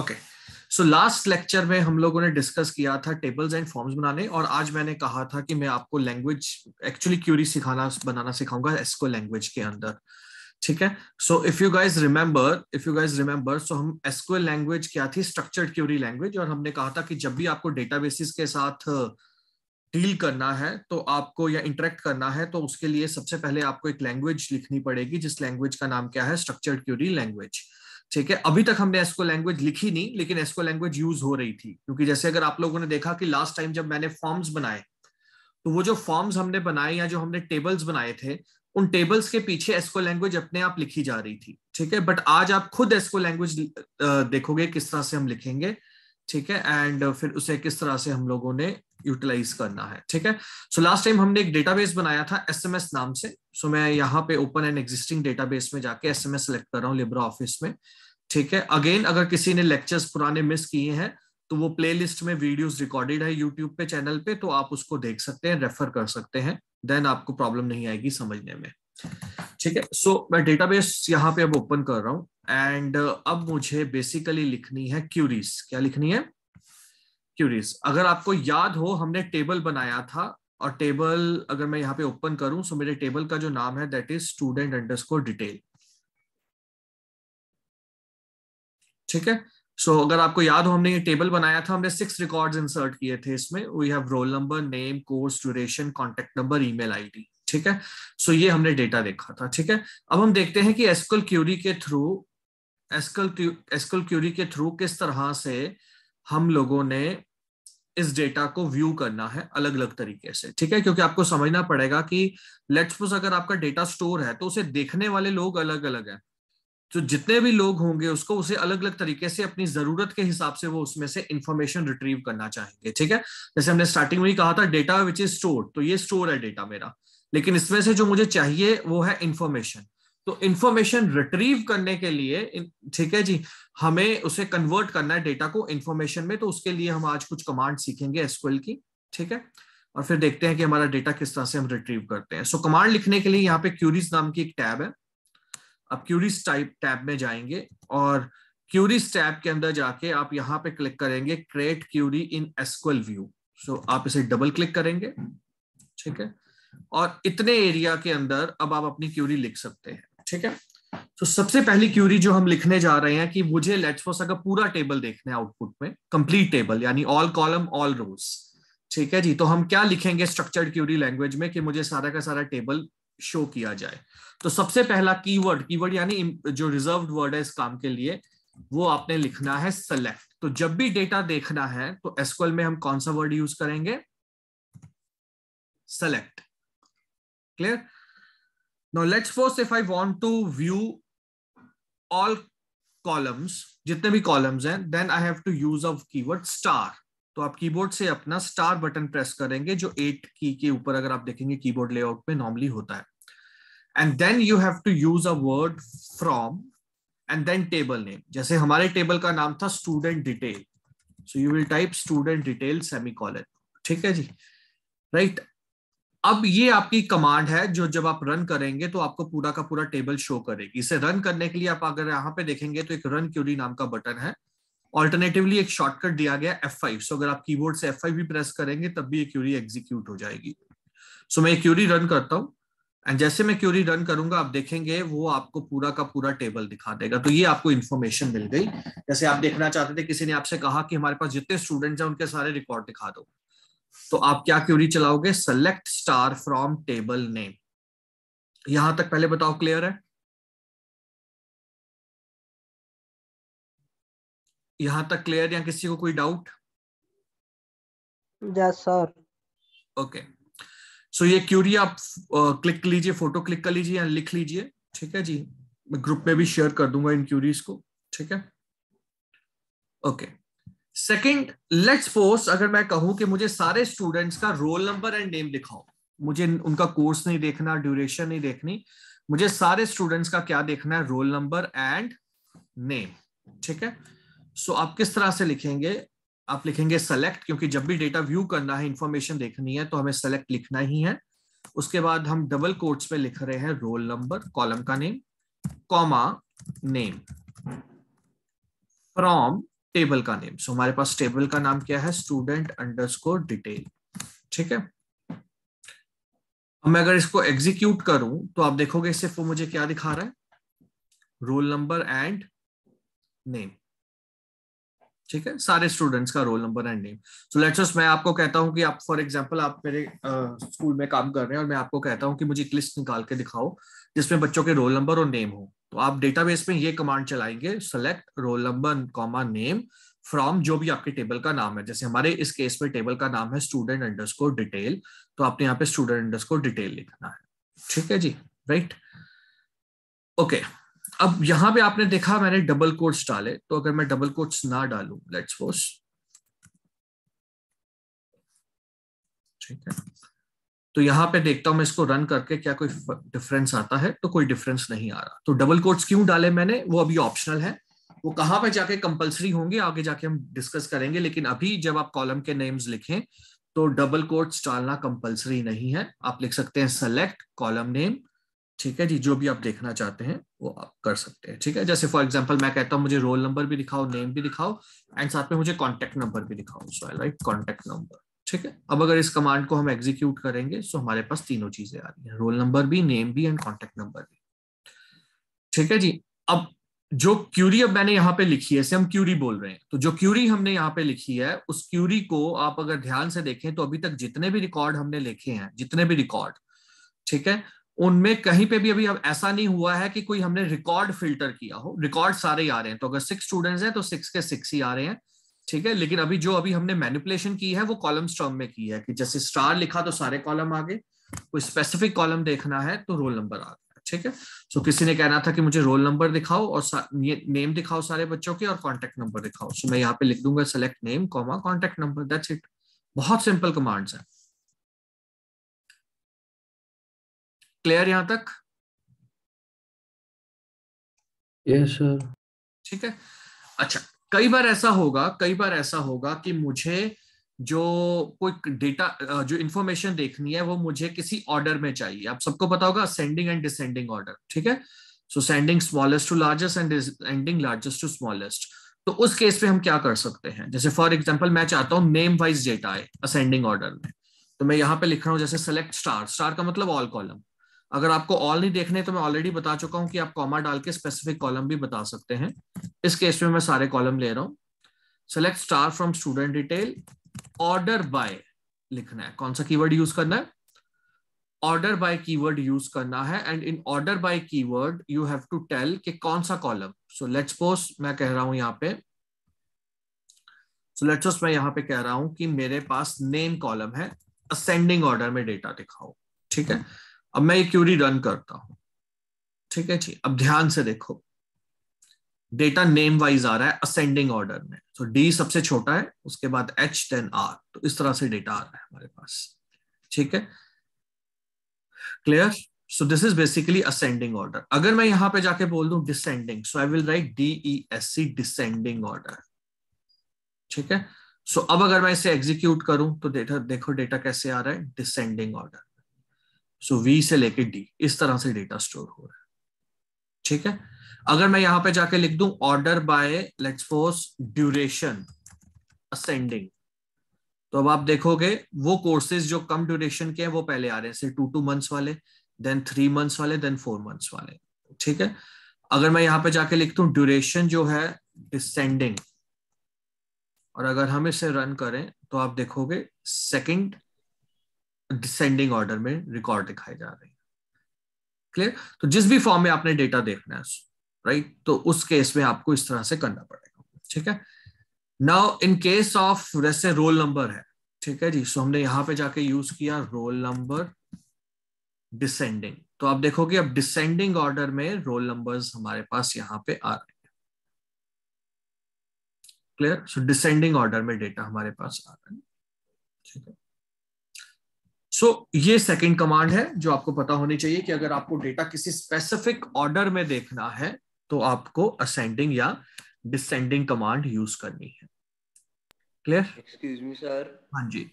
Okay so last lecture में हम लोगों ने डिस्कस किया था टेबल्स एंड फॉर्म्स बनाने और आज मैंने कहा था कि मैं आपको लैंग्वेज एक्चुअली क्यूरी सिखाना बनाना सिखाऊंगा एस्को लैंग्वेज के अंदर ठीक है so if you guys remember if you guys remember so हम एसक्यूएल लैंग्वेज क्या थी स्ट्रक्चर्ड क्यूरी लैंग्वेज और हमने कहा था कि जब भी आपको डेटाबेसिस के साथ डील करना है तो आपको या इंटरेक्ट करना है तो उसके लिए सबसे पहले आपको एक लैंग्वेज लिखनी पड़ेगी जिस लैंग्वेज का नाम क्या है स्ट्रक्चर्ड क्यूरी लैंग्वेज ठीक है अभी तक हमने एस्को लैंग्वेज लिखी नहीं लेकिन एस्को लैंग्वेज यूज हो रही थी क्योंकि जैसे अगर आप लोगों ने देखा कि लास्ट टाइम जब मैंने फॉर्म्स बनाए तो वो जो फॉर्म्स हमने बनाए या जो हमने टेबल्स बनाए थे उन टेबल्स के पीछे एस्को लैंग्वेज अपने आप लिखी जा रही थी ठीक है बट आज आप खुद एस्को लैंग्वेज देखोगे किस तरह से हम लिखेंगे ठीक है एंड uh, फिर उसे किस तरह से हम लोगों ने यूटिलाइज करना है ठीक है सो लास्ट टाइम हमने एक डेटाबेस बनाया था एसएमएस नाम से सो so, मैं यहाँ पे ओपन एंड एग्जिस्टिंग डेटाबेस में जाके एसएमएस सेलेक्ट कर रहा हूँ लिब्रा ऑफिस में ठीक है अगेन अगर किसी ने लेक्चर्स पुराने मिस किए हैं तो वो प्ले में वीडियोज रिकॉर्डेड है यूट्यूब पे चैनल पे तो आप उसको देख सकते हैं रेफर कर सकते हैं देन आपको प्रॉब्लम नहीं आएगी समझने में ठीक है सो so, मैं डेटाबेस यहाँ पे अब ओपन कर रहा हूँ एंड uh, अब मुझे बेसिकली लिखनी है क्यूरीज क्या लिखनी है क्यूरीज अगर आपको याद हो हमने टेबल बनाया था और टेबल अगर मैं यहाँ पे ओपन करूं सो मेरे टेबल का जो नाम है that is student underscore detail ठीक है सो so, अगर आपको याद हो हमने ये टेबल बनाया था हमने सिक्स रिकॉर्ड्स इंसर्ट किए थे इसमें we have roll number name course duration contact number email ID ठीक है सो so, ये हमने डेटा देखा था ठीक है अब हम देखते हैं कि एसकल क्यूरी के थ्रू एस्कल एस्कल क्यूरी के थ्रू किस तरह से हम लोगों ने इस डेटा को व्यू करना है अलग अलग तरीके से ठीक है क्योंकि आपको समझना पड़ेगा कि लेट्स अगर आपका डेटा स्टोर है तो उसे देखने वाले लोग अलग अलग हैं तो जितने भी लोग होंगे उसको उसे अलग अलग तरीके से अपनी जरूरत के हिसाब से वो उसमें से इंफॉर्मेशन रिट्रीव करना चाहेंगे ठीक है जैसे हमने स्टार्टिंग में ही कहा था डेटा विच इज स्टोर तो ये स्टोर है डेटा मेरा लेकिन इसमें से जो मुझे चाहिए वो है इंफॉर्मेशन तो इंफॉर्मेशन रिट्रीव करने के लिए ठीक है जी हमें उसे कन्वर्ट करना है डेटा को इंफॉर्मेशन में तो उसके लिए हम आज कुछ कमांड सीखेंगे एसक्यूएल की ठीक है और फिर देखते हैं कि हमारा डेटा किस तरह से हम रिट्रीव करते हैं सो so, कमांड लिखने के लिए यहाँ पे क्यूरीज नाम की एक टैब है आप क्यूरीज टाइप टैब में जाएंगे और क्यूरीज टैब के अंदर जाके आप यहाँ पे क्लिक करेंगे create query in SQL view so आप इसे डबल क्लिक करेंगे ठीक है और इतने एरिया के अंदर अब आप अपनी क्यूरी लिख सकते हैं ठीक है तो सबसे पहली क्यूरी जो हम लिखने जा रहे हैं कि मुझे लेट्स फॉर अगर पूरा टेबल देखना है आउटपुट में कंप्लीट टेबल यानी ऑल कॉलम ऑल रोज ठीक है जी तो हम क्या लिखेंगे स्ट्रक्चर्ड क्यूरी लैंग्वेज में कि मुझे सारा का सारा टेबल शो किया जाए तो सबसे पहला कीवर्ड कीवर्ड यानी जो रिजर्व वर्ड है इस काम के लिए वो आपने लिखना है सेलेक्ट तो जब भी डेटा देखना है तो एसक्यूएल में हम कौन सा वर्ड यूज करेंगे select clear now let's suppose if i want to view all columns जितने भी columns हैं then i have to use a keyword star तो आप कीबोर्ड से अपना स्टार बटन प्रेस करेंगे जो एट की के ऊपर अगर आप देखेंगे कीबोर्ड लेआउट में नॉर्मली होता है and then you have to use a word from and then table name जैसे हमारे टेबल का नाम था student detail so you will type student detail semicolon ठीक है जी राइट अब ये आपकी कमांड है जो जब आप रन करेंगे तो आपको पूरा का पूरा टेबल शो करेगी इसे रन करने के लिए आप अगर यहाँ पे देखेंगे तो एक रन क्यूरी नाम का बटन है ऑल्टरनेटिवली एक शॉर्टकट दिया गया एफ फाइव सो अगर आप कीबोर्ड से एफ भी प्रेस करेंगे तब भी ये क्यूरी एग्जीक्यूट हो जाएगी सो so, मैं क्यूरी रन करता हूँ एंड जैसे मैं क्यूरी रन करूंगा आप देखेंगे वो आपको पूरा का पूरा टेबल दिखा देगा तो ये आपको इन्फॉर्मेशन मिल गई जैसे आप देखना चाहते थे किसी ने आपसे कहा कि हमारे पास जितने स्टूडेंट्स हैं उनके सारे रिकॉर्ड दिखा दो तो आप क्या क्यूरी चलाओगे select star from table name यहां तक पहले बताओ क्लियर है यहां तक क्लियर या किसी को कोई डाउट सर ओके सो ये क्यूरी आप क्लिक लीजिए फोटो क्लिक कर लीजिए या लिख लीजिए ठीक है जी मैं ग्रुप में भी शेयर कर दूंगा इन क्यूरीज को ठीक है okay okay. Second let's force अगर मैं कहूं कि मुझे सारे स्टूडेंट्स का रोल नंबर एंड नेम दिखाओ मुझे उनका कोर्स नहीं देखना ड्यूरेशन नहीं देखनी मुझे सारे स्टूडेंट्स का क्या देखना है रोल नंबर एंड नेम ठीक है सो so, आप किस तरह से लिखेंगे आप लिखेंगे सेलेक्ट क्योंकि जब भी डेटा व्यू करना है इंफॉर्मेशन देखनी है तो हमें सेलेक्ट लिखना ही है उसके बाद हम डबल कोर्ट्स पे लिख रहे हैं रोल नंबर कॉलम का name comma name from table का नेम सो हमारे पास टेबल का नाम क्या है स्टूडेंट अंडरस्कोर डिटेल ठीक है अब मैं अगर इसको एग्जीक्यूट करूं तो आप देखोगे सिर्फ वो मुझे क्या दिखा रहा है रोल नंबर एंड नेम ठीक है सारे स्टूडेंट्स का roll number and name so let's मैं आपको कहता हूं कि आप फॉर एग्जांपल आप मेरे स्कूल uh, में काम कर रहे हैं और मैं आपको कहता हूं कि मुझे एक लिस्ट निकाल के दिखाओ जिसमें बच्चों के रोल नंबर और नेम हो तो आप डेटाबेस में ये कमांड चलाएंगे select roll number comma name from जो भी आपके टेबल का नाम है जैसे हमारे इस केस में टेबल का नाम है स्टूडेंट अंडर्स को डिटेल तो आपने यहाँ पे स्टूडेंट अंडर्स को डिटेल लिखना है ठीक है जी राइट ओके अब यहां पे आपने देखा मैंने डबल कोट्स डाले तो अगर मैं डबल कोट्स ना डालू लेट्स ठीक है तो यहाँ पे देखता हूँ मैं इसको रन करके क्या कोई डिफरेंस आता है तो कोई डिफरेंस नहीं आ रहा तो डबल कोट्स क्यों डाले मैंने वो अभी ऑप्शनल है वो कहाँ पे जाके कंपलसरी होंगे आगे जाके हम डिस्कस करेंगे लेकिन अभी जब आप कॉलम के नेम्स लिखें तो डबल कोट्स डालना कंपलसरी नहीं है आप लिख सकते हैं सेलेक्ट कॉलम नेम ठीक है जी जो भी आप देखना चाहते हैं वो आप कर सकते हैं ठीक है जैसे फॉर एग्जाम्पल मैं कहता हूँ मुझे रोल नंबर भी दिखाओ नेम भी दिखाओ एंड साथ में मुझे कॉन्टेक्ट नंबर भी दिखाओ so I write contact number ठीक है अब अगर इस कमांड को हम एग्जीक्यूट करेंगे तो हमारे पास तीनों चीजें आ रही हैं रोल नंबर भी नेम भी एंड कॉन्टेक्ट नंबर भी ठीक है जी अब जो क्यूरी अब मैंने यहां पे लिखी है हम क्यूरी बोल रहे हैं तो जो क्यूरी हमने यहाँ पे लिखी है उस क्यूरी को आप अगर ध्यान से देखें तो अभी तक जितने भी रिकॉर्ड हमने लिखे हैं जितने भी रिकॉर्ड ठीक है उनमें कहीं पे भी अभी अब ऐसा नहीं हुआ है कि कोई हमने रिकॉर्ड फिल्टर किया हो रिकॉर्ड सारे ही आ रहे हैं तो अगर सिक्स स्टूडेंट्स हैं तो सिक्स के सिक्स ही आ रहे हैं ठीक है लेकिन अभी जो अभी हमने मैनिपुलेशन की है वो कॉलम टर्म में की है कि जैसे स्टार लिखा तो सारे कॉलम आ गए कोई स्पेसिफिक कॉलम देखना है तो रोल नंबर आ गया ठीक है सो so, किसी ने कहना था कि मुझे रोल नंबर दिखाओ और नेम दिखाओ सारे बच्चों के और कॉन्टेक्ट नंबर दिखाओ सो so, मैं यहाँ पे लिख दूंगा select name comma contact number that's it बहुत सिंपल कमांड्स है क्लियर यहां तक यस सर ठीक है अच्छा कई बार ऐसा होगा कई बार ऐसा होगा कि मुझे जो कोई डेटा जो इंफॉर्मेशन देखनी है वो मुझे किसी ऑर्डर में चाहिए आप सबको पता होगा सेंडिंग एंड डिसेंडिंग ऑर्डर ठीक है so sending smallest to largest and ending largest to smallest तो उस केस पे हम क्या कर सकते हैं जैसे फॉर एग्जाम्पल मैं चाहता हूँ नेम वाइज डेटा आए असेंडिंग ऑर्डर में तो मैं यहाँ पे लिख रहा हूँ जैसे सेलेक्ट स्टार स्टार का मतलब ऑल कॉलम अगर आपको ऑल नहीं देखने तो मैं ऑलरेडी बता चुका हूं कि आप कॉमा डाल के स्पेसिफिक कॉलम भी बता सकते हैं इस केस में मैं सारे कॉलम ले रहा हूं select star from student detail order by लिखना है कौन सा कीवर्ड यूज करना है ऑर्डर बाय कीवर्ड यूज करना है and in order by keyword you have to tell कि कौन सा कॉलम सो लेट्स सपोज मैं कह रहा हूं यहाँ पे सो लेट्स मैं यहाँ पे कह रहा हूं कि मेरे पास नेम कॉलम है असेंडिंग ऑर्डर में डेटा दिखाओ ठीक है अब मैं ये क्यूरी रन करता हूं ठीक है जी अब ध्यान से देखो डेटा नेम वाइज आ रहा है असेंडिंग ऑर्डर में तो डी सबसे छोटा है उसके बाद एच देन आर तो इस तरह से डेटा आ रहा है हमारे पास ठीक है clear so this is basically ascending order अगर मैं यहां पे जाके बोल दू descending so I will write D E S C descending order ठीक है सो so, अब अगर मैं इसे एग्जीक्यूट करूं तो डेटा देखो डेटा कैसे आ रहा है डिसेंडिंग ऑर्डर सो वी से लेके डी इस तरह से डेटा स्टोर हो रहा है ठीक है अगर मैं यहां पे जाके लिख दूं order by let's force duration ascending तो अब आप देखोगे वो कोर्सेज जो कम ड्यूरेशन के हैं वो पहले आ रहे हैं टू टू मंथ्स वाले देन थ्री मंथ्स वाले देन फोर मंथ्स वाले ठीक है अगर मैं यहां पे जाके लिखता दू ड्यूरेशन जो है डिसेंडिंग और अगर हम इसे रन करें तो आप देखोगे सेकंड डिसेंडिंग ऑर्डर में रिकॉर्ड दिखाए जा रहे हैं क्लियर तो जिस भी फॉर्म में आपने डेटा देखना है राइट तो उस केस में आपको इस तरह से करना पड़ेगा ठीक है नाउ इन केस ऑफ जैसे रोल नंबर है ठीक है जी सो हमने यहां पे जाके यूज किया रोल नंबर डिसेंडिंग तो आप देखोगे अब डिसेंडिंग ऑर्डर में रोल नंबर्स हमारे पास यहां पे आ रहे हैं क्लियर सो डिसेंडिंग ऑर्डर में डेटा हमारे पास आ रहा है सो so, ये सेकेंड कमांड है जो आपको पता होनी चाहिए कि अगर आपको डेटा किसी स्पेसिफिक ऑर्डर में देखना है तो आपको असेंडिंग या डिसेंडिंग कमांड यूज करनी है क्लियर एक्सक्यूज मी सर हाँ जी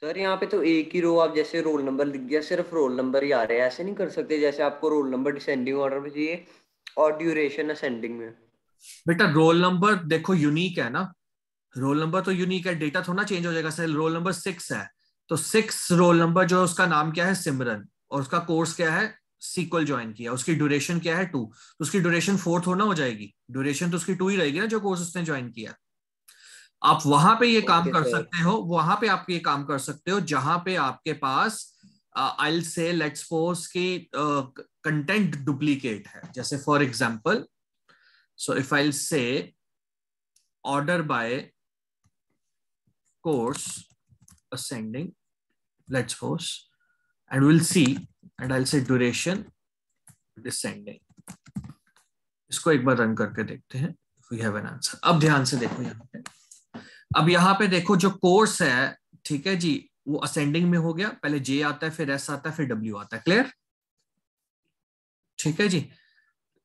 सर यहाँ पे तो एक ही रो आप जैसे रोल नंबर लिख दिया सिर्फ रोल नंबर ही आ रहे हैं ऐसे नहीं कर सकते जैसे आपको रोल नंबर डिसेंडिंग ऑर्डर में चाहिए और ड्यूरेशन असेंडिंग में बेटा रोल नंबर देखो यूनिक है ना रोल नंबर तो यूनिक है डेटा थोड़ा चेंज हो जाएगा सर रोल नंबर सिक्स है तो सिक्स रोल नंबर जो है उसका नाम क्या है सिमरन और उसका कोर्स क्या है सीक्वल ज्वाइन किया उसकी ड्यूरेशन क्या है टू तो उसकी ड्यूरेशन फोर थोड़ा हो जाएगी ड्यूरेशन तो उसकी टू ही रहेगी ना जो कोर्स उसने ज्वाइन किया आप वहां पे ये काम कर सकते हो वहां पे आप ये काम कर सकते हो जहां पे आपके पास आई से लेट्स सपोज के कंटेंट डुप्लीकेट है जैसे for example so if I say order by course ascending, let's suppose, and we'll see, and I'll say duration descending. इसको एक बार रन करके देखते हैं वी हैव एन आंसर अब ध्यान से देखो यहाँ पे अब यहाँ पे देखो जो कोर्स है ठीक है जी वो असेंडिंग में हो गया पहले जे आता है फिर एस आता है फिर डब्ल्यू आता है क्लियर ठीक है जी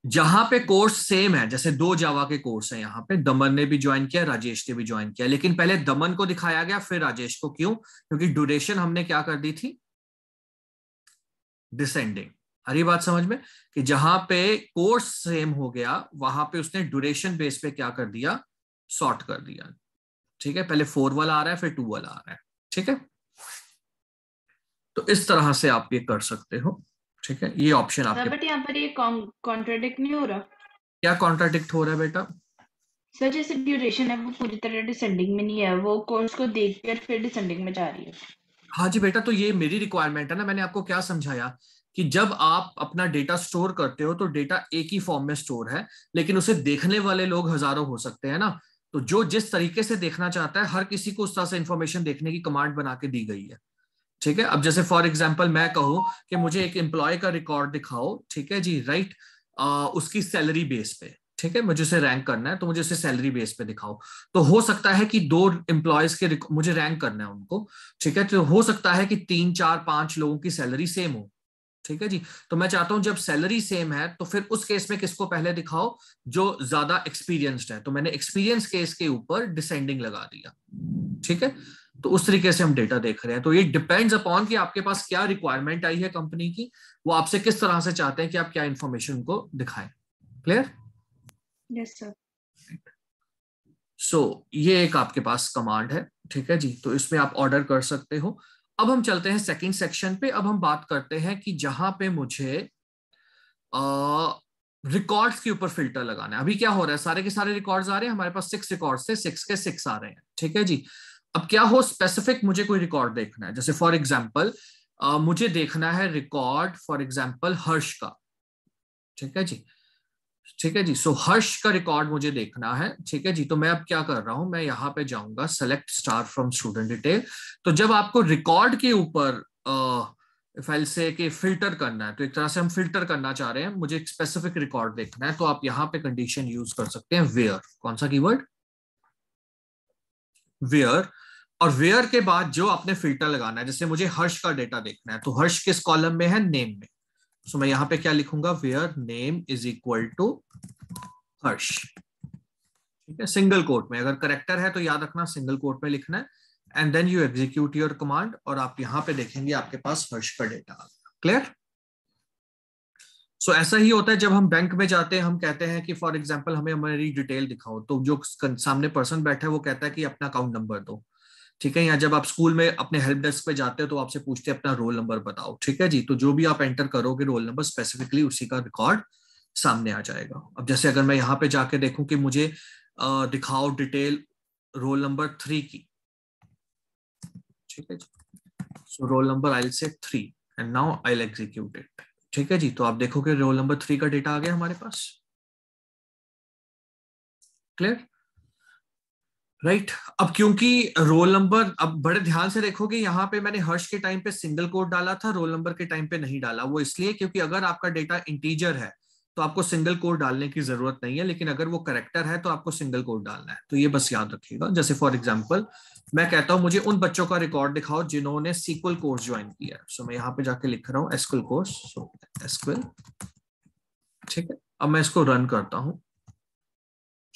जहां पे कोर्स सेम है जैसे दो जावा के कोर्स है यहाँ पे दमन ने भी ज्वाइन किया राजेश ने भी ज्वाइन किया लेकिन पहले दमन को दिखाया गया फिर राजेश को क्यों क्योंकि ड्यूरेशन हमने क्या कर दी थी डिसेंडिंग अरे बात समझ में कि जहां पे कोर्स सेम हो गया वहां पे उसने ड्यूरेशन बेस पे क्या कर दिया सॉर्ट कर दिया ठीक है पहले फोर वाला आ रहा है फिर टू वाला आ रहा है ठीक है तो इस तरह से आप ये कर सकते हो ठीक है ये ऑप्शन आपके बट यहाँ पर ये कॉन्ट्राडिक्ट नहीं हो रहा क्या कॉन्ट्राडिक्ट हो रहा है बेटा सर जैसे ड्यूरेशन है वो पूरी तरह डिसेंडिंग में नहीं है वो कोर्स को देख कर फिर डिसेंडिंग में जा रही है हाँ जी बेटा तो ये मेरी रिक्वायरमेंट है ना मैंने आपको क्या समझाया कि जब आप अपना डेटा स्टोर करते हो तो डेटा एक ही फॉर्म में स्टोर है लेकिन उसे देखने वाले लोग हजारों हो सकते हैं ना तो जो जिस तरीके से देखना चाहता है हर किसी को उस तरह से इंफॉर्मेशन देखने की कमांड बना के दी गई है ठीक है अब जैसे फॉर एग्जाम्पल मैं कहूँ कि मुझे एक एम्प्लॉय का रिकॉर्ड दिखाओ ठीक है जी राइट आ, उसकी सैलरी बेस पे ठीक है मुझे उसे रैंक करना है तो मुझे उसे सैलरी बेस पे दिखाओ तो हो सकता है कि दो एम्प्लॉयज के मुझे रैंक करना है उनको ठीक है तो हो सकता है कि तीन चार पांच लोगों की सैलरी सेम हो ठीक है जी तो मैं चाहता हूं जब सैलरी सेम है तो फिर उस केस में किसको पहले दिखाओ जो ज्यादा एक्सपीरियंस्ड है तो मैंने एक्सपीरियंस केस के ऊपर डिसेंडिंग लगा दिया ठीक है तो उस तरीके से हम डेटा देख रहे हैं तो ये डिपेंड्स अपॉन कि आपके पास क्या रिक्वायरमेंट आई है कंपनी की वो आपसे किस तरह से चाहते हैं कि आप क्या इंफॉर्मेशन उनको दिखाएं क्लियर यस सर सो ये एक आपके पास कमांड है ठीक है जी तो इसमें आप ऑर्डर कर सकते हो अब हम चलते हैं सेकेंड सेक्शन पे अब हम बात करते हैं कि जहां पे मुझे रिकॉर्ड्स के ऊपर फिल्टर लगाना है अभी क्या हो रहा है सारे के सारे रिकॉर्ड्स आ रहे हैं हमारे पास सिक्स रिकॉर्ड्स थे सिक्स के सिक्स आ रहे हैं ठीक है जी अब क्या हो स्पेसिफिक मुझे कोई रिकॉर्ड देखना है जैसे फॉर एग्जाम्पल मुझे देखना है रिकॉर्ड फॉर एग्जाम्पल हर्ष का ठीक है जी ठीक है जी सो so, हर्ष का रिकॉर्ड मुझे देखना है ठीक है जी तो मैं अब क्या कर रहा हूं मैं यहाँ पे जाऊंगा select star from student detail तो जब आपको रिकॉर्ड के ऊपर फाइल से के फिल्टर करना है तो एक तरह से हम फिल्टर करना चाह रहे हैं मुझे एक स्पेसिफिक रिकॉर्ड देखना है तो आप यहाँ पे कंडीशन यूज कर सकते हैं वेयर कौन सा कीवर्ड वेयर और वेयर के बाद जो आपने फिल्टर लगाना है जैसे मुझे हर्ष का डेटा देखना है तो हर्ष किस कॉलम में है नेम में सो मैं यहां पे क्या लिखूंगा where name is equal to Harsh ठीक है सिंगल कोट में अगर करेक्टर है तो याद रखना सिंगल कोट में लिखना है and then you execute your command और आप यहां पे देखेंगे आपके पास हर्ष का डेटा आ गया क्लियर सो so, ऐसा ही होता है जब हम बैंक में जाते हैं हम कहते हैं कि फॉर एग्जाम्पल हमें हमारी डिटेल दिखाओ तो जो सामने पर्सन बैठा है वो कहता है कि अपना अकाउंट नंबर दो ठीक है या जब आप स्कूल में अपने हेल्प डेस्क पे जाते हो तो आपसे पूछते हैं अपना रोल नंबर बताओ ठीक है जी तो जो भी आप एंटर करोगे रोल नंबर स्पेसिफिकली उसी का रिकॉर्ड सामने आ जाएगा अब जैसे अगर मैं यहाँ पे जाके देखूं कि मुझे आ, दिखाओ डिटेल रोल नंबर थ्री की ठीक है जी so role number I say three and now I execute it ठीक है जी तो आप देखोगे रोल नंबर थ्री का डेटा आ गया हमारे पास क्लियर राइट right. अब क्योंकि रोल नंबर अब बड़े ध्यान से देखोगे यहाँ पे मैंने हर्ष के टाइम पे सिंगल कोड डाला था रोल नंबर के टाइम पे नहीं डाला वो इसलिए क्योंकि अगर आपका डेटा इंटीजर है तो आपको सिंगल कोड डालने की जरूरत नहीं है लेकिन अगर वो करेक्टर है तो आपको सिंगल कोड डालना है तो ये बस याद रखिएगा जैसे फॉर एग्जाम्पल मैं कहता हूं मुझे उन बच्चों का रिकॉर्ड दिखाओ जिन्होंने सीक्वल कोर्स ज्वाइन किया है सो मैं यहाँ पे जाके लिख रहा हूँ एसक्ल कोर्स सो एसक्ल ठीक है अब मैं इसको रन करता हूं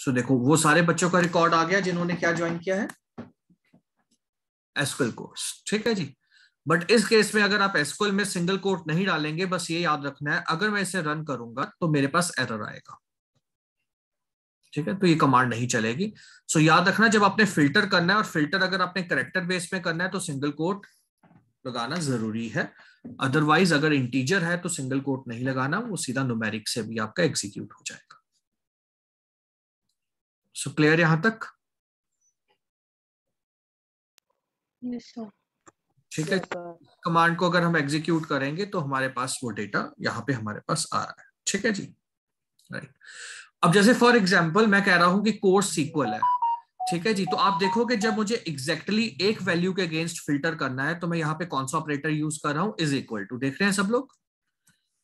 सो देखो वो सारे बच्चों का रिकॉर्ड आ गया जिन्होंने क्या ज्वाइन किया है एसक्ल कोर्स ठीक है जी बट इस केस में अगर आप एसक्यूएल में सिंगल कोट नहीं डालेंगे बस ये याद रखना है अगर मैं इसे रन करूंगा तो मेरे पास एरर आएगा ठीक है तो ये कमांड नहीं चलेगी सो so, याद रखना जब आपने फिल्टर करना है और फिल्टर अगर आपने करेक्टर बेस में करना है तो सिंगल कोट लगाना जरूरी है अदरवाइज अगर इंटीजर है तो सिंगल कोट नहीं लगाना वो सीधा नोमेरिक से भी आपका एग्जीक्यूट हो जाएगा सो क्लियर यहां तक yes, sir. ठीक है कमांड को अगर हम एग्जीक्यूट करेंगे तो हमारे पास वो डेटा यहाँ पे हमारे पास आ रहा है ठीक है जी राइट अब जैसे फॉर एग्जाम्पल मैं कह रहा हूं कि कोर्स सीक्वल है ठीक है जी तो आप देखोगे जब मुझे एग्जैक्टली exactly एक वैल्यू के अगेंस्ट फिल्टर करना है तो मैं यहाँ पे कौन सा ऑपरेटर यूज कर रहा हूँ इज इक्वल टू देख रहे हैं सब लोग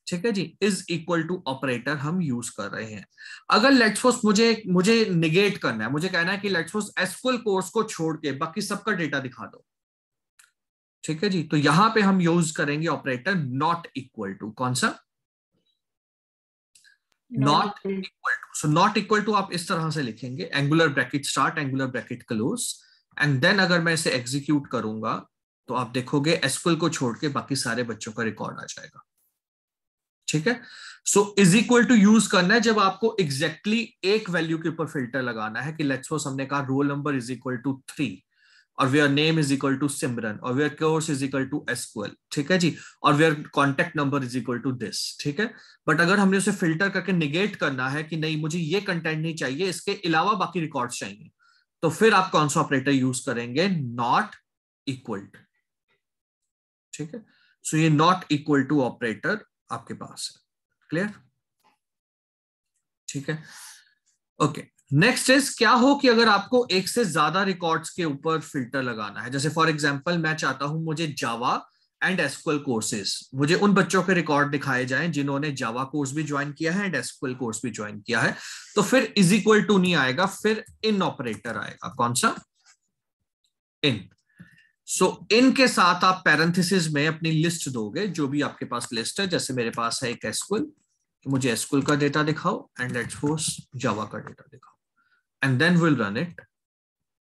ठीक है जी इज इक्वल टू ऑपरेटर हम यूज कर रहे हैं अगर लेट्सफोर्स मुझे मुझे निगेट करना है मुझे कहना है कि लेट्सफोर्स एसक्यूएल कोर्स को छोड़ के बाकी सबका डेटा दिखा दो ठीक है जी तो यहां पे हम यूज करेंगे ऑपरेटर नॉट इक्वल टू कौन सा not equal to so not equal to आप इस तरह से लिखेंगे angular bracket start angular bracket close and then अगर मैं इसे एग्जीक्यूट करूंगा तो आप देखोगे एस्कुल को छोड़ के बाकी सारे बच्चों का रिकॉर्ड आ जाएगा ठीक है so is equal to use करना है जब आपको एग्जैक्टली exactly एक वैल्यू के ऊपर फिल्टर लगाना है कि लेट्स हमने कहा roll number is equal to three और where name is equal to Simran और where course is equal to SQL ठीक है जी और where contact number is equal to this ठीक है बट अगर हमने उसे फिल्टर करके निगेट करना है कि नहीं मुझे ये कंटेंट नहीं चाहिए इसके अलावा बाकी रिकॉर्ड चाहिए तो फिर आप कौन सा ऑपरेटर यूज करेंगे नॉट इक्वल टू ठीक है सो ये नॉट इक्वल टू ऑपरेटर आपके पास है क्लियर ठीक है ओके okay. नेक्स्ट इज क्या हो कि अगर आपको एक से ज्यादा रिकॉर्ड्स के ऊपर फिल्टर लगाना है जैसे फॉर एग्जाम्पल मैं चाहता हूं मुझे जावा एंड एसक्ल कोर्सेज मुझे उन बच्चों के रिकॉर्ड दिखाए जाए जिन्होंने जावा कोर्स भी ज्वाइन किया है एंड एसक्ल कोर्स भी ज्वाइन किया है तो फिर इज इक्वल टू नहीं आएगा फिर इन ऑपरेटर आएगा कौन सा इन सो so, इन के साथ आप पैरेंथिस में अपनी लिस्ट दोगे जो भी आपके पास लिस्ट है जैसे मेरे पास है एक एसक्ल तो मुझे एसक्ल का डेटा दिखाओ एंड लेट्स फोर्स जावा का डेटा दिखाओ and then will run it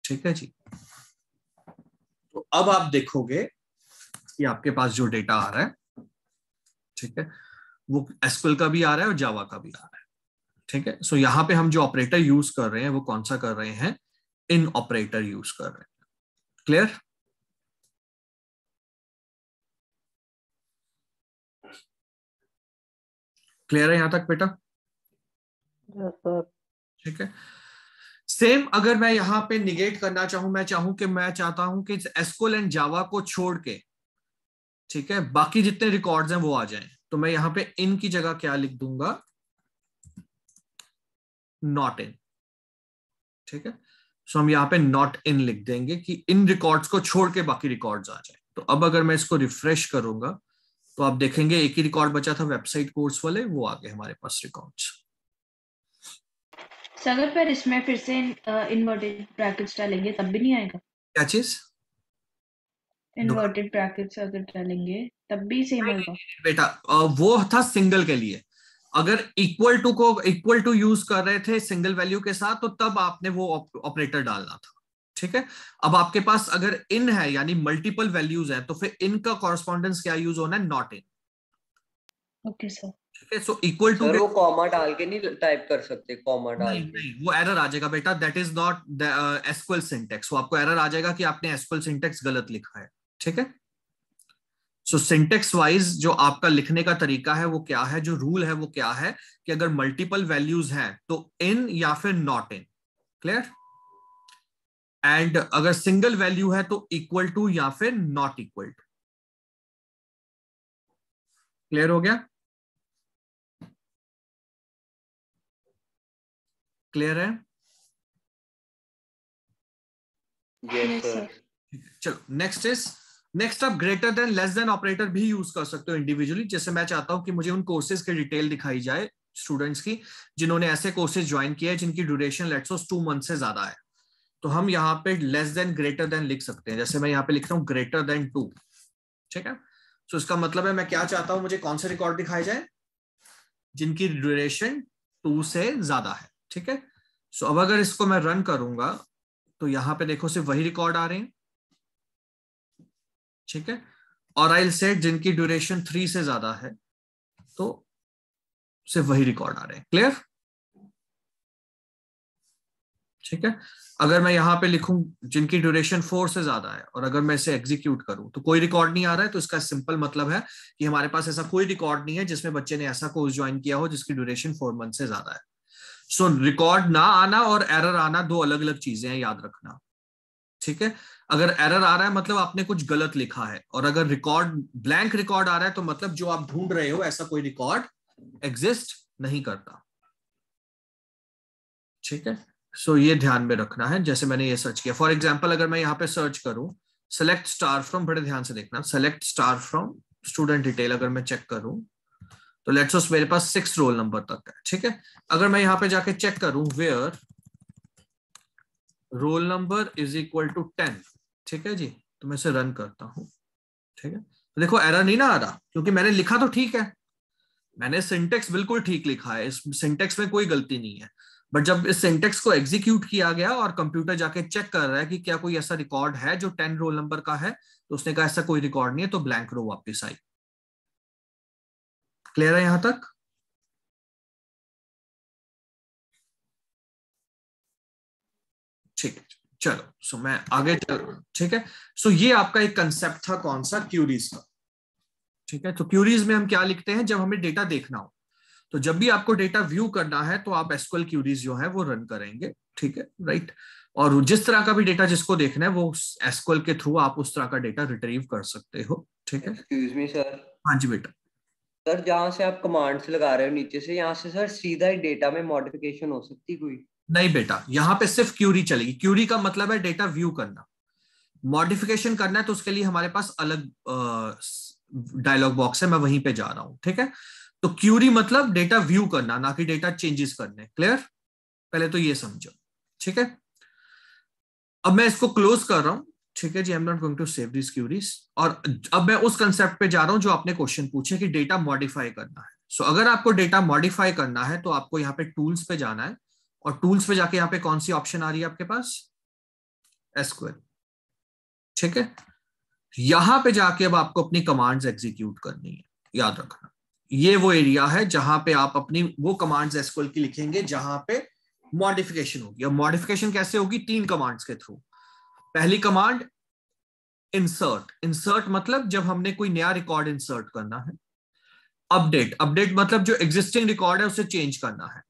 ठीक है जी तो अब आप देखोगे कि आपके पास जो डेटा आ रहा है ठीक है वो एसक्ल का भी आ रहा है और जावा का भी आ रहा है ठीक है सो so, यहाँ पे हम जो ऑपरेटर यूज कर रहे हैं वो कौन सा कर रहे हैं इन ऑपरेटर यूज कर रहे हैं क्लियर क्लियर है यहां तक बेटा ठीक है सेम अगर मैं यहां पे निगेट करना चाहूं मैं चाहूं कि मैं चाहता हूं कि एस्कोल एंड जावा को छोड़ के ठीक है बाकी जितने रिकॉर्ड्स हैं वो आ जाएं तो मैं यहाँ पे इन की जगह क्या लिख दूंगा नॉट इन ठीक है सो हम यहाँ पे नॉट इन लिख देंगे कि इन रिकॉर्ड्स को छोड़ के बाकी रिकॉर्ड्स आ जाए तो अब अगर मैं इसको रिफ्रेश करूंगा तो आप देखेंगे एक ही रिकॉर्ड बचा था वेबसाइट कोर्स वाले वो आ गए हमारे पास रिकॉर्ड्स से अगर फिर इसमें फिर से इनवर्टेड ब्रैकेट्स डालेंगे तब भी नहीं आएगा क्या चीज इनवर्टेड ब्रैकेट्स अगर डालेंगे तब भी सेम होगा बेटा वो था सिंगल के लिए अगर इक्वल टू को इक्वल टू यूज कर रहे थे सिंगल वैल्यू के साथ तो तब आपने वो ऑपरेटर उप, डालना था ठीक है अब आपके पास अगर इन है यानी मल्टीपल वैल्यूज है तो फिर इनका का कॉरेस्पॉन्डेंस क्या यूज होना है नॉट इन ओके सर ठीक है सो इक्वल टू वो कॉमा डाल के नहीं टाइप कर सकते कॉमा डाल नहीं, नहीं वो एरर आ जाएगा बेटा that is not SQL syntax वो आपको एरर आ जाएगा कि आपने एसक्यूएल गलत लिखा है ठीक है सो वाइज जो आपका लिखने का तरीका है वो क्या है जो रूल है वो क्या है कि अगर मल्टीपल वैल्यूज तो है तो इन या फिर नॉट इन क्लियर एंड अगर सिंगल वैल्यू है तो इक्वल टू या फिर नॉट इक्वल टू क्लियर हो गया क्लियर है चलो नेक्स्ट इज नेक्स्ट आप greater than less than operator भी यूज कर सकते हो इंडिविजुअली जैसे मैं चाहता हूं कि मुझे उन कोर्सेज की डिटेल दिखाई जाए स्टूडेंट्स की जिन्होंने ऐसे कोर्सेज ज्वाइन किया है जिनकी ड्यूरेशन लेट्स टू मंथ से ज्यादा है तो हम यहाँ पे लेस देन ग्रेटर देन लिख सकते हैं जैसे मैं यहाँ पे लिखता हूँ ग्रेटर देन टू ठीक है सो तो so, इसका मतलब है मैं क्या चाहता हूँ मुझे कौन से रिकॉर्ड दिखाए जाए जिनकी ड्यूरेशन टू से ज्यादा है ठीक है सो अब अगर इसको मैं रन करूंगा तो यहां पे देखो सिर्फ वही रिकॉर्ड आ रहे हैं ठीक है और आई सेट जिनकी ड्यूरेशन थ्री से ज्यादा है तो सिर्फ वही रिकॉर्ड आ रहे हैं क्लियर ठीक है अगर मैं यहां पे लिखूं जिनकी ड्यूरेशन फोर से ज्यादा है और अगर मैं इसे एग्जीक्यूट करूं तो कोई रिकॉर्ड नहीं आ रहा है तो इसका सिंपल मतलब है कि हमारे पास ऐसा कोई रिकॉर्ड नहीं है जिसमें बच्चे ने ऐसा कोर्स ज्वाइन किया हो जिसकी ड्यूरेशन फोर मंथ से ज्यादा है सो रिकॉर्ड ना आना और एरर आना दो अलग अलग चीजें हैं याद रखना ठीक है अगर एरर आ रहा है मतलब आपने कुछ गलत लिखा है और अगर रिकॉर्ड ब्लैंक रिकॉर्ड आ रहा है तो मतलब जो आप ढूंढ रहे हो ऐसा कोई रिकॉर्ड एग्जिस्ट नहीं करता ठीक है सो so, ये ध्यान में रखना है जैसे मैंने ये सर्च किया फॉर एग्जाम्पल अगर मैं यहाँ पे सर्च करूं सेलेक्ट स्टार फ्रॉम बड़े ध्यान से देखना select star from student detail अगर मैं चेक करूं तो लेट्स सपोज मेरे पास सिक्स रोल नंबर तक है ठीक है अगर मैं यहां पे जाके चेक करूं where roll number is equal to ten ठीक है जी तो मैं इसे रन करता हूं ठीक है तो देखो एरर नहीं ना आ रहा क्योंकि मैंने लिखा तो ठीक है मैंने सिंटेक्स बिल्कुल ठीक लिखा है इस सिंटेक्स में कोई गलती नहीं है बट जब इस सिंटेक्स को एग्जीक्यूट किया गया और कंप्यूटर जाके चेक कर रहा है कि क्या कोई ऐसा रिकॉर्ड है जो टेन रोल नंबर का है तो उसने कहा ऐसा कोई रिकॉर्ड नहीं है तो ब्लैंक रो वापस आई क्लियर है यहां तक ठीक चलो सो मैं आगे चल ठीक है सो ये आपका एक कंसेप्ट था कौन सा क्यूरीज का ठीक है तो क्यूरीज में हम क्या लिखते हैं जब हमें डेटा देखना हो तो जब भी आपको डेटा व्यू करना है तो आप एसक्ल क्यूरीज जो है वो रन करेंगे ठीक है राइट और जिस तरह का भी डेटा जिसको देखना है वो एसक्ल के थ्रू आप उस तरह का डेटा रिट्रीव कर सकते हो ठीक है हाँ जी बेटा सर जहाँ से आप कमांड्स लगा रहे हो नीचे से यहाँ से सर सीधा ही डेटा में मॉडिफिकेशन हो सकती कोई नहीं बेटा यहाँ पे सिर्फ क्यूरी चलेगी क्यूरी का मतलब है डेटा व्यू करना मॉडिफिकेशन करना है तो उसके लिए हमारे पास अलग डायलॉग बॉक्स है मैं वहीं पे जा रहा हूँ ठीक है तो क्यूरी मतलब डेटा व्यू करना ना कि डेटा चेंजेस करने क्लियर पहले तो ये समझो ठीक है अब मैं इसको क्लोज कर रहा हूं ठीक है जी I am not going to save this queries और अब मैं उस कंसेप्ट पे जा रहा हूँ जो आपने क्वेश्चन पूछे कि डेटा मॉडिफाई करना है सो so, अगर आपको डेटा मॉडिफाई करना है तो आपको यहाँ पे टूल्स पे जाना है और टूल्स पे जाके यहाँ पे कौन सी ऑप्शन आ रही है आपके पास एसक्यूएल ठीक है यहां पे जाके अब आपको अपनी कमांड्स एग्जीक्यूट करनी है याद रखना ये वो एरिया है जहां पे आप अपनी वो कमांड्स एसक्वेल की लिखेंगे जहां पे मॉडिफिकेशन होगी और मॉडिफिकेशन कैसे होगी तीन कमांड्स के थ्रू पहली कमांड इंसर्ट इंसर्ट मतलब जब हमने कोई नया रिकॉर्ड इंसर्ट करना है अपडेट अपडेट मतलब जो एग्जिस्टिंग रिकॉर्ड है उसे चेंज करना है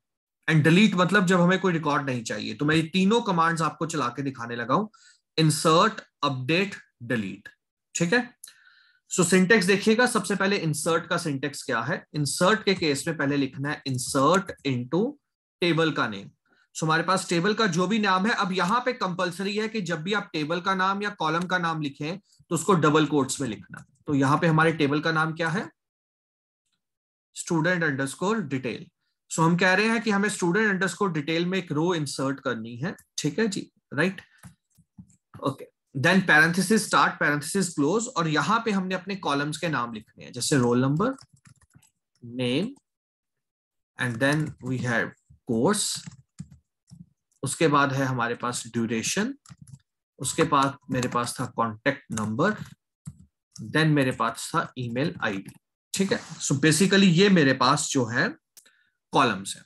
एंड डिलीट मतलब जब हमें कोई रिकॉर्ड नहीं चाहिए तो मैं ये तीनों कमांड्स आपको चला के दिखाने लगा हूं इंसर्ट अपडेट डिलीट ठीक है सो सिंटेक्स देखिएगा सबसे पहले इंसर्ट का सिंटेक्स क्या है इंसर्ट के केस में पहले लिखना है इंसर्ट इनटू टेबल का नेम सो हमारे पास टेबल का जो भी नाम है अब यहाँ पे कंपलसरी है कि जब भी आप टेबल का नाम या कॉलम का नाम लिखें तो उसको डबल कोर्ट्स में लिखना तो यहाँ पे हमारे टेबल का नाम क्या है स्टूडेंट अंडरस्कोर डिटेल सो हम कह रहे हैं कि हमें स्टूडेंट अंडरस्कोर डिटेल में एक रो इंसर्ट करनी है ठीक है जी right okay then parenthesis start parenthesis close और यहाँ पे हमने अपने कॉलम्स के नाम लिखने हैं जैसे roll number name and then we have course उसके बाद है हमारे पास ड्यूरेशन उसके बाद मेरे पास था कॉन्टेक्ट नंबर देन मेरे पास था ईमेल आईडी ठीक है सो so बेसिकली ये मेरे पास जो है कॉलम्स है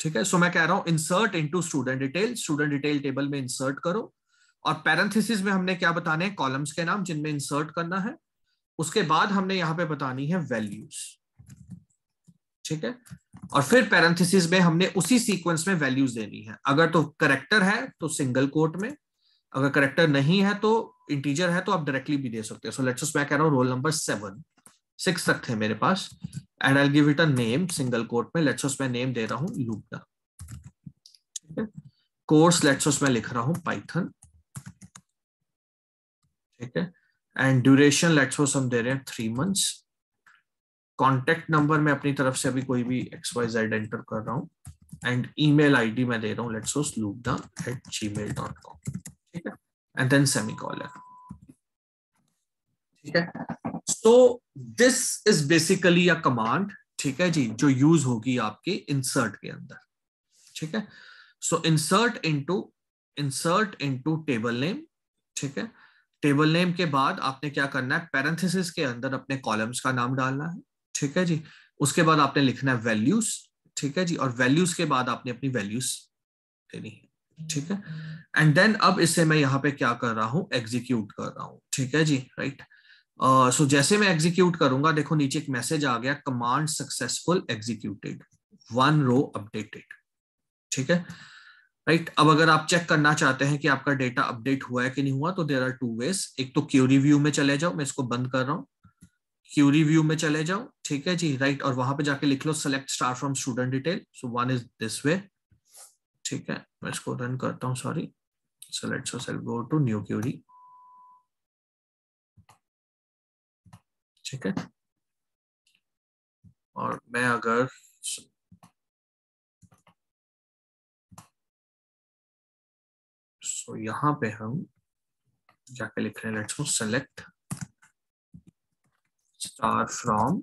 ठीक है सो so मैं कह रहा हूं insert into student detail student detail table में इंसर्ट करो और पैरेंथिस में हमने क्या बताने हैं कॉलम्स के नाम जिनमें इंसर्ट करना है उसके बाद हमने यहां पे बतानी है वैल्यूज ठीक है और फिर पैरेंथेसिस में हमने उसी सीक्वेंस में वैल्यूज देनी है अगर तो करेक्टर है तो सिंगल कोट में अगर करेक्टर नहीं है तो इंटीजर है तो आप डायरेक्टली भी दे सकते हैं सो लेट्स मैं कह रहा हूँ रोल नंबर सेवन सिक्स तक थे मेरे पास and I give it a name single quote में लेट्स मैं नेम दे रहा हूँ लूपडा ठीक कोर्स लेट्स मैं लिख रहा हूँ पाइथन ठीक है एंड ड्यूरेशन लेट्स हम दे रहे हैं थ्री मंथ्स कॉन्टेक्ट नंबर में अपनी तरफ से अभी कोई भी एक्स वाई जेड एंटर कर रहा हूँ and email ID मैं दे रहा हूँ लेट्स लूपदा at Gmail dot com ठीक है एंड देन सेमी कॉलर ठीक है so this is basically a command ठीक है जी जो यूज होगी आपके इंसर्ट के अंदर ठीक है so insert into insert into table name ठीक है टेबल नेम के बाद आपने क्या करना है पैरेंथेसिस के अंदर अपने कॉलम्स का नाम डालना है ठीक है जी उसके बाद आपने लिखना है वैल्यूज ठीक है जी और वैल्यूज के बाद आपने अपनी वैल्यूज देनी है ठीक है एंड देन अब इसे मैं यहाँ पे क्या कर रहा हूँ एग्जीक्यूट कर रहा हूँ ठीक है जी राइट सो uh, so जैसे मैं एग्जीक्यूट करूंगा देखो नीचे एक मैसेज आ गया command successful executed one row updated ठीक है राइट right? अब अगर आप चेक करना चाहते हैं कि आपका डेटा अपडेट हुआ है कि नहीं हुआ तो देर आर टू वेज एक तो क्यूरी व्यू में चले जाओ मैं इसको बंद कर रहा हूँ क्यूरी व्यू में चले जाओ ठीक है जी राइट और वहां पे जाके लिख लो select star from student detail so one is this way ठीक है मैं इसको रन करता हूँ sorry select so cell go to new query ठीक है और मैं अगर सो so, पे हम जाके लिख रहे हैं let's select star from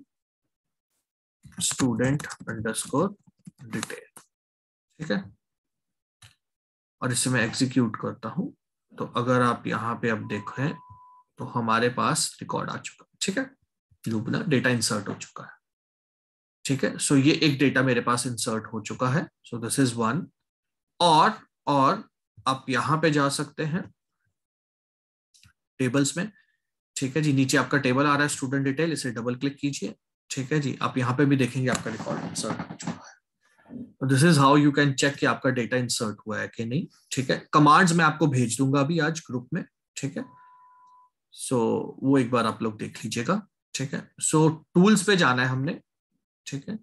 student underscore detail ठीक है और इसे मैं एग्जीक्यूट करता हूं तो अगर आप यहां पे अब देखें तो हमारे पास रिकॉर्ड आ चुका ठीक है लूपना डेटा इंसर्ट हो चुका है ठीक है सो so ये एक डेटा मेरे पास इंसर्ट हो चुका है सो दिस इज वन और और आप यहां पे जा सकते हैं टेबल्स में ठीक है जी नीचे आपका टेबल आ रहा है स्टूडेंट डिटेल इसे डबल क्लिक कीजिए ठीक है जी आप यहाँ पे भी देखेंगे आपका रिकॉर्ड इंसर्ट हो चुका है this is how you can check कि आपका डेटा इंसर्ट हुआ है कि नहीं ठीक है कमांड्स मैं आपको भेज दूंगा अभी आज ग्रुप में ठीक है सो so, वो एक बार आप लोग देख लीजिएगा ठीक है सो so, टूल्स पे जाना है हमने ठीक है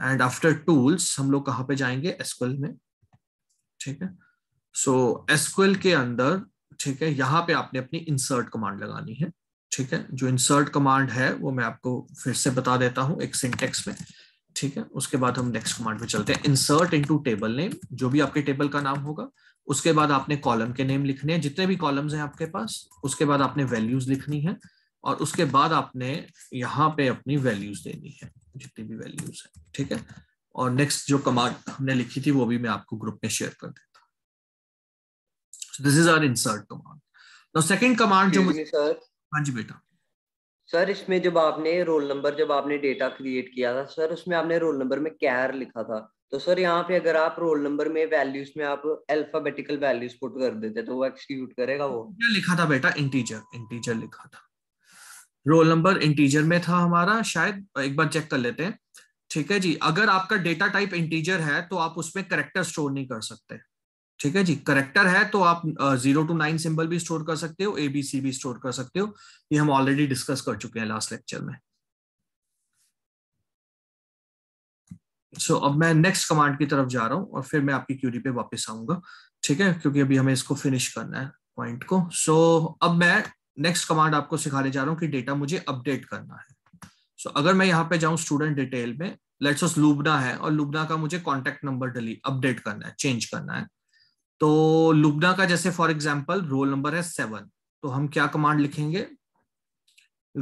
एंड आफ्टर टूल्स हम लोग कहाँ पे जाएंगे एसक्ल में ठीक है सो so, एसक्ल के अंदर ठीक है यहाँ पे आपने अपनी इंसर्ट कमांड लगानी है ठीक है जो इंसर्ट कमांड है वो मैं आपको फिर से बता देता हूँ एक सिंटेक्स में ठीक है उसके बाद हम नेक्स्ट कमांड पे चलते हैं इंसर्ट इनटू टेबल नेम जो भी आपके टेबल का नाम होगा उसके बाद आपने कॉलम के नेम लिखने हैं जितने भी कॉलम्स हैं आपके पास उसके बाद आपने वैल्यूज लिखनी है और उसके बाद आपने यहाँ पे अपनी वैल्यूज देनी है जितनी भी वैल्यूज है ठीक है और नेक्स्ट जो कमांड हमने लिखी थी वो भी मैं आपको ग्रुप में शेयर कर देता हूँ this is our insert command second command जो मुझे सर हाँ जी बेटा सर इसमें जब आपने रोल नंबर जब आपने डेटा क्रिएट किया था सर उसमें आपने रोल नंबर में कैर लिखा था तो सर यहाँ पे अगर आप रोल नंबर में वैल्यूज में आप अल्फाबेटिकल वैल्यूज पुट कर देते तो वो एक्सक्यूट करेगा वो लिखा था बेटा इंटीजर इंटीजर लिखा था रोल नंबर इंटीजर में था हमारा शायद एक बार चेक कर लेते हैं ठीक है जी अगर आपका डेटा टाइप इंटीजर है तो आप उसमें करेक्टर स्टोर नहीं कर सकते ठीक है जी करेक्टर है तो आप जीरो टू नाइन सिंबल भी स्टोर कर सकते हो एबीसी भी स्टोर कर सकते हो ये हम ऑलरेडी डिस्कस कर चुके हैं लास्ट लेक्चर में सो so, अब मैं नेक्स्ट कमांड की तरफ जा रहा हूं और फिर मैं आपकी क्यूरी पे वापस आऊंगा ठीक है क्योंकि अभी हमें इसको फिनिश करना है पॉइंट को सो so, अब मैं नेक्स्ट कमांड आपको सिखाने जा रहा हूँ कि डेटा मुझे अपडेट करना है सो so, अगर मैं यहाँ पे जाऊँ स्टूडेंट डिटेल में लेट्स लुबना है और लुबना का मुझे कॉन्टेक्ट नंबर डली अपडेट करना है चेंज करना है तो लुबना का जैसे फॉर एग्जाम्पल रोल नंबर है सेवन तो हम क्या कमांड लिखेंगे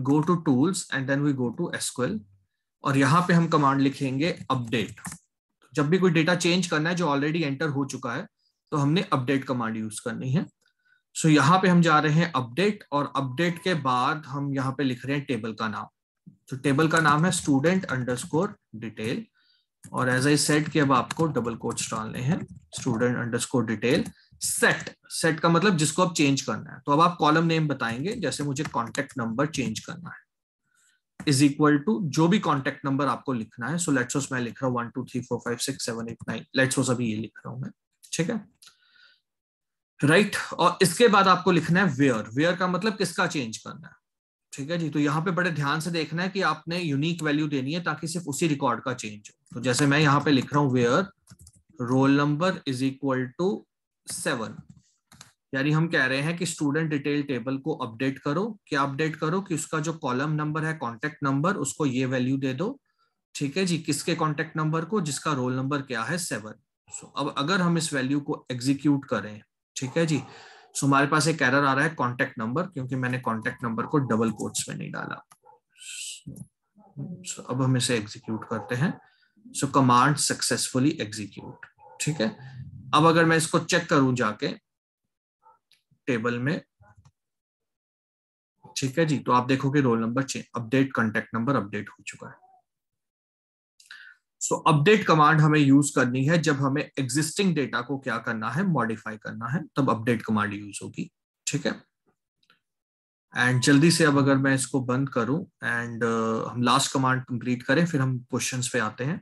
go to tools and then we go to SQL और यहाँ पे हम कमांड लिखेंगे अपडेट जब भी कोई डेटा चेंज करना है जो ऑलरेडी एंटर हो चुका है तो हमने अपडेट कमांड यूज करनी है सो so, यहाँ पे हम जा रहे हैं अपडेट और अपडेट के बाद हम यहाँ पे लिख रहे हैं टेबल का नाम तो टेबल का नाम है स्टूडेंट अंडरस्कोर डिटेल और एज आई सेट कि अब आपको डबल कोट्स डालने हैं student underscore detail set set का मतलब जिसको आप चेंज करना है तो अब आप कॉलम नेम बताएंगे जैसे मुझे कॉन्टेक्ट नंबर चेंज करना है इज इक्वल टू जो भी कॉन्टेक्ट नंबर आपको लिखना है सो लेट्स लेट्स मैं लिख रहा हूँ one two three four five six seven eight nine let's अभी ये लिख रहा हूं मैं ठीक है राइट right? और इसके बाद आपको लिखना है वेयर वेयर का मतलब किसका चेंज करना है ठीक है जी तो यहाँ पे बड़े ध्यान से देखना है कि आपने यूनिक वैल्यू देनी है ताकि सिर्फ उसी रिकॉर्ड का चेंज हो तो जैसे मैं यहां पे लिख रहा हूं where roll number is equal to seven यानी हम कह रहे हैं कि स्टूडेंट डिटेल टेबल को अपडेट करो क्या अपडेट करो कि उसका जो कॉलम नंबर है कॉन्टेक्ट नंबर उसको ये वैल्यू दे दो ठीक है जी किसके कॉन्टेक्ट नंबर को जिसका रोल नंबर क्या है सेवन सो so, अब अगर हम इस वैल्यू को एग्जीक्यूट करें ठीक है जी सो so, हमारे पास एक एरर आ रहा है कॉन्टेक्ट नंबर क्योंकि मैंने कॉन्टेक्ट नंबर को डबल कोर्ट्स में नहीं डाला so, अब हम इसे एग्जीक्यूट करते हैं सो कमांड सक्सेसफुली एग्जीक्यूट ठीक है अब अगर मैं इसको चेक करूं जाके टेबल में ठीक है जी तो आप देखोगे roll number change update contact number update हो चुका है सो अपडेट कमांड हमें यूज करनी है जब हमें एग्जिस्टिंग डेटा को क्या करना है मॉडिफाई करना है तब अपडेट कमांड यूज होगी ठीक है एंड जल्दी से अब अगर मैं इसको बंद करूं एंड uh, हम लास्ट कमांड कंप्लीट करें फिर हम क्वेश्चंस पे आते हैं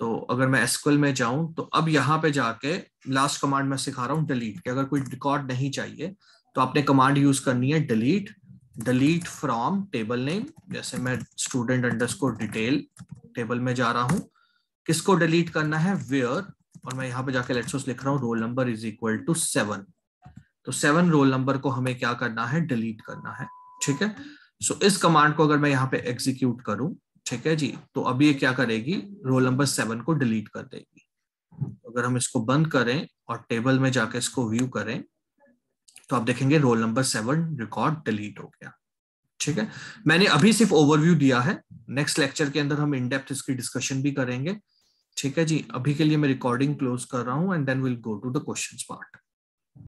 तो अगर मैं एसक्यूएल में जाऊं तो अब यहाँ पे जाके लास्ट कमांड में सिखा रहा हूँ डिलीट कि अगर कोई रिकॉर्ड नहीं चाहिए तो आपने कमांड यूज करनी है delete delete from table name जैसे मैं स्टूडेंट अंडरस्कोर डिटेल टेबल में जा रहा हूं किसको डिलीट करना है वेयर और मैं यहाँ पे जाके लेट्स लिख रहा हूँ roll number is equal to seven तो सेवन रोल नंबर को हमें क्या करना है डिलीट करना है ठीक है सो so, इस कमांड को अगर मैं यहाँ पे एग्जीक्यूट करूँ ठीक है जी तो अभी ये क्या करेगी रोल नंबर सेवन को डिलीट कर देगी तो अगर हम इसको बंद करें और टेबल में जाके इसको व्यू करें तो आप देखेंगे roll number seven record delete हो गया ठीक है मैंने अभी सिर्फ ओवरव्यू दिया है नेक्स्ट लेक्चर के अंदर हम इनडेप्थ इसकी डिस्कशन भी करेंगे ठीक है जी अभी के लिए मैं रिकॉर्डिंग क्लोज कर रहा हूं and then will go to the question part